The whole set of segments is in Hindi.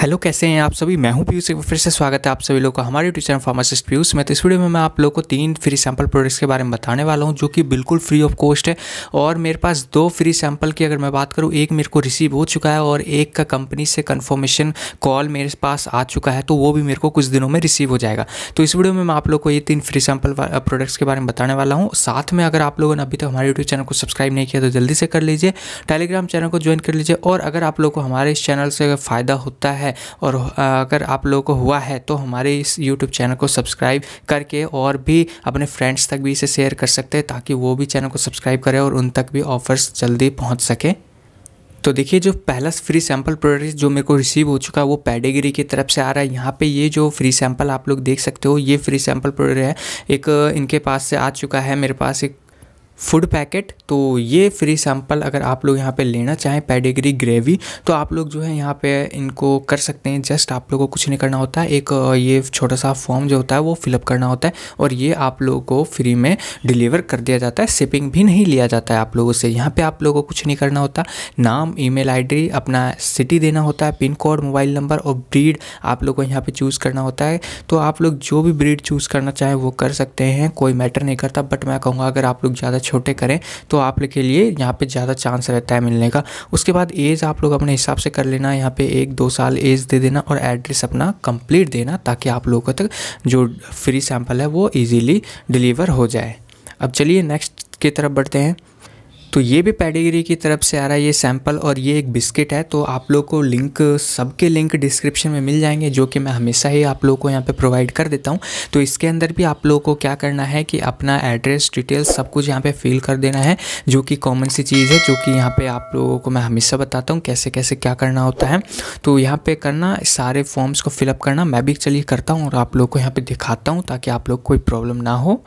हेलो कैसे हैं आप सभी मैं हूं पीयूष फिर से स्वागत है आप सभी लोग का हमारे ट्यूशन चैनल फार्मासिस्ट पीयूष में तो इस वीडियो में मैं आप लोगों को तीन फ्री सैंपल प्रोडक्ट्स के बारे में बताने वाला हूं जो कि बिल्कुल फ्री ऑफ कॉस्ट है और मेरे पास दो फ्री सैंपल की अगर मैं बात करूँ एक मेरे को रिसीव हो चुका है और एक का कंपनी से कन्फर्मेशन कॉल मेरे पास आ चुका है तो वो भी मेरे को कुछ दिनों में रिसीव हो जाएगा तो इस वीडियो में मैं आप लोग को ये तीन फ्री सैंपल प्रोडक्ट्स के बारे में बताने वाला हूँ साथ में अगर आप लोगों ने अभी तक हमारे यूट्यूब चैनल को सब्सक्राइब नहीं किया तो जल्दी से कर लीजिए टेलीग्राम चैनल को ज्वाइन कर लीजिए और अगर आप लोग को हमारे इस चैनल से फायदा होता है है और अगर आप लोगों को हुआ है तो हमारे इस यूट्यूब चैनल को सब्सक्राइब करके और भी अपने फ्रेंड्स तक भी इसे शेयर कर सकते हैं ताकि वो भी चैनल को सब्सक्राइब करें और उन तक भी ऑफर्स जल्दी पहुँच सकें तो देखिए जो पहला फ्री सैम्पल प्रोडक्ट जो मेरे को रिसीव हो चुका है वो पैडेगिरी की तरफ से आ रहा है यहाँ पे ये जो फ्री सैम्पल आप लोग देख सकते हो ये फ्री सैंपल प्रोडक्ट है एक इनके पास से आ चुका है मेरे पास एक फूड पैकेट तो ये फ्री सैम्पल अगर आप लोग यहाँ पे लेना चाहें पेडिग्री ग्रेवी तो आप लोग जो है यहाँ पे इनको कर सकते हैं जस्ट आप लोगों को कुछ नहीं करना होता है एक ये छोटा सा फॉर्म जो होता है वो फिलअप करना होता है और ये आप लोगों को फ्री में डिलीवर कर दिया जाता है शिपिंग भी नहीं लिया जाता है आप लोगों से यहाँ पर आप लोगों को कुछ नहीं करना होता नाम ई मेल अपना सिटी देना होता है पिन कोड मोबाइल नंबर और ब्रीड आप लोग को यहाँ पर चूज़ करना होता है तो आप लोग जो भी ब्रीड चूज़ करना चाहें वो कर सकते हैं कोई मैटर नहीं करता बट मैं कहूँगा अगर आप लोग ज़्यादा छोटे करें तो आप के लिए यहाँ पे ज़्यादा चांस रहता है मिलने का उसके बाद एज आप लोग अपने हिसाब से कर लेना यहाँ पे एक दो साल एज दे देना और एड्रेस अपना कंप्लीट देना ताकि आप लोगों तक जो फ्री सैम्पल है वो ईजीली डिलीवर हो जाए अब चलिए नेक्स्ट की तरफ बढ़ते हैं तो ये भी पेडिग्री की तरफ से आ रहा है ये सैम्पल और ये एक बिस्किट है तो आप लोग को लिंक सबके लिंक डिस्क्रिप्शन में मिल जाएंगे जो कि मैं हमेशा ही आप लोग को यहाँ पे प्रोवाइड कर देता हूँ तो इसके अंदर भी आप लोग को क्या करना है कि अपना एड्रेस डिटेल्स सब कुछ यहाँ पर फिल कर देना है जो कि कॉमन सी चीज़ है जो कि यहाँ पर आप लोगों को मैं हमेशा बताता हूँ कैसे कैसे क्या करना होता है तो यहाँ पर करना सारे फॉर्म्स को फिलअप करना मैं भी चलिए करता हूँ और आप लोग को यहाँ पर दिखाता हूँ ताकि आप लोग कोई प्रॉब्लम ना हो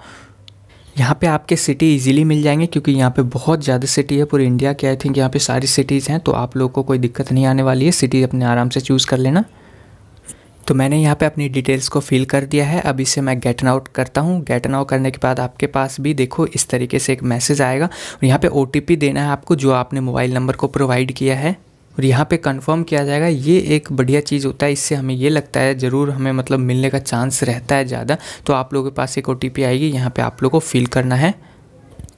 यहाँ पे आपके सिटी इजीली मिल जाएंगे क्योंकि यहाँ पे बहुत ज़्यादा सिटी है पूरे इंडिया के आई थिंक यहाँ पे सारी सिटीज़ हैं तो आप लोग को कोई दिक्कत नहीं आने वाली है सिटी अपने आराम से चूज़ कर लेना तो मैंने यहाँ पे अपनी डिटेल्स को फिल कर दिया है अब इसे मैं गेट आउट करता हूँ गेट आउट करने के बाद आपके पास भी देखो इस तरीके से एक मैसेज आएगा और यहाँ पर ओ देना है आपको जो आपने मोबाइल नंबर को प्रोवाइड किया है और यहाँ पे कंफर्म किया जाएगा ये एक बढ़िया चीज़ होता है इससे हमें ये लगता है ज़रूर हमें मतलब मिलने का चांस रहता है ज़्यादा तो आप लोगों के पास एक ओ आएगी यहाँ पर आप लोग को फिल करना है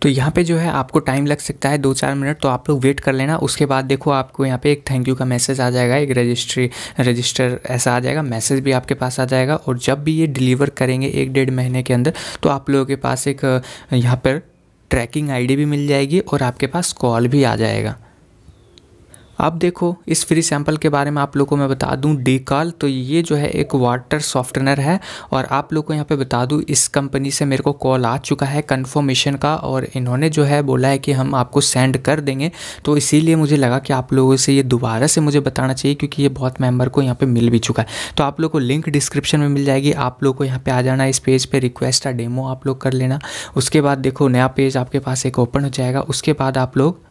तो यहाँ पे जो है आपको टाइम लग सकता है दो चार मिनट तो आप लोग वेट कर लेना उसके बाद देखो आपको यहाँ पे एक थैंक यू का मैसेज आ जाएगा एक रजिस्ट्री रजिस्टर ऐसा आ जाएगा मैसेज भी आपके पास आ जाएगा और जब भी ये डिलीवर करेंगे एक डेढ़ महीने के अंदर तो आप लोगों के पास एक यहाँ पर ट्रैकिंग आईडी भी मिल जाएगी और आपके पास कॉल भी आ जाएगा अब देखो इस फ्री सैम्पल के बारे में आप लोगों को मैं बता दूं डीकाल तो ये जो है एक वाटर सॉफ्टनर है और आप लोग को यहाँ पे बता दूं इस कंपनी से मेरे को कॉल आ चुका है कंफर्मेशन का और इन्होंने जो है बोला है कि हम आपको सेंड कर देंगे तो इसीलिए मुझे लगा कि आप लोगों से ये दोबारा से मुझे बताना चाहिए क्योंकि ये बहुत मेम्बर को यहाँ पर मिल भी चुका है तो आप लोग को लिंक डिस्क्रिप्शन में मिल जाएगी आप लोग को यहाँ पर आ जाना इस पेज पर रिक्वेस्ट या डेमो आप लोग कर लेना उसके बाद देखो नया पेज आपके पास एक ओपन हो जाएगा उसके बाद आप लोग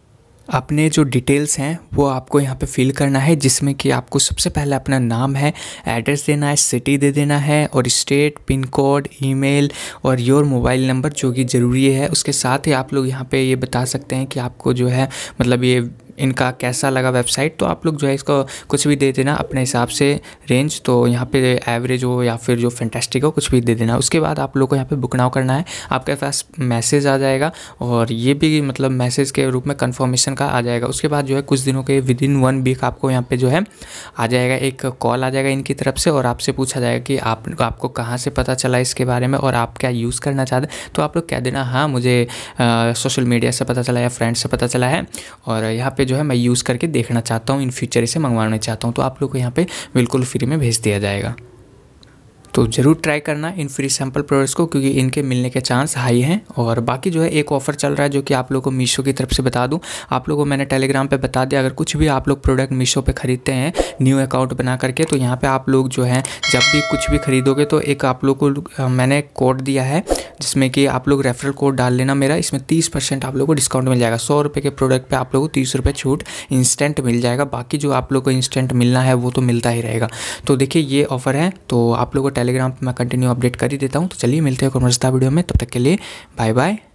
अपने जो डिटेल्स हैं वो आपको यहाँ पे फिल करना है जिसमें कि आपको सबसे पहले अपना नाम है एड्रेस देना है सिटी दे देना है और स्टेट पिन कोड ईमेल और योर मोबाइल नंबर जो कि ज़रूरी है उसके साथ ही आप लोग यहाँ पे ये बता सकते हैं कि आपको जो है मतलब ये इनका कैसा लगा वेबसाइट तो आप लोग जो है इसको कुछ भी दे देना अपने हिसाब से रेंज तो यहाँ पे एवरेज हो या फिर जो फैंटेस्टिक हो कुछ भी दे देना उसके बाद आप लोग को यहाँ पे बुक नाउ करना है आपके पास मैसेज आ जाएगा और ये भी मतलब मैसेज के रूप में कन्फर्मेशन का आ जाएगा उसके बाद जो है कुछ दिनों के विद इन वन वीक आपको यहाँ पर जो है आ जाएगा एक कॉल आ जाएगा इनकी तरफ से और आपसे पूछा जाएगा कि आप आपको कहाँ से पता चला इसके बारे में और आप क्या यूज़ करना चाहते हैं तो आप लोग कह देना हाँ मुझे सोशल मीडिया से पता चला या फ्रेंड से पता चला है और यहाँ पर जो है मैं यूज़ करके देखना चाहता हूँ इन फ्यूचर इसे मंगवाना चाहता हूँ तो आप लोग को यहाँ पर बिल्कुल फ्री में भेज दिया जाएगा तो ज़रूर ट्राई करना इन फ्री सैम्पल प्रोडक्ट्स को क्योंकि इनके मिलने के चांस हाई हैं और बाकी जो है एक ऑफर चल रहा है जो कि आप लोगों को मीशो की तरफ से बता दूं आप लोगों को मैंने टेलीग्राम पे बता दिया अगर कुछ भी आप लोग प्रोडक्ट मीशो पे ख़रीदते हैं न्यू अकाउंट बना करके तो यहाँ पर आप लोग जो है जब भी कुछ भी खरीदोगे तो एक आप लोग को मैंने कोड दिया है जिसमें कि आप लोग रेफरल कोड डाल लेना मेरा इसमें तीस परसेंट आप लोग को डिस्काउंट मिल जाएगा सौ रुपये के प्रोडक्ट पर आप लोग को तीस रुपये छूट इंस्टेंट मिल जाएगा बाकी जो आप लोग को इंस्टेंट मिलना है वो तो मिलता ही रहेगा तो देखिए ये ऑफर है तो आप लोग को टेलीग्राम पर मैं कंटिन्यू अपडेट कर ही देता हूँ तो चलिए मिलते हैं एक और मजदा वीडियो में तब तक के लिए बाय बाय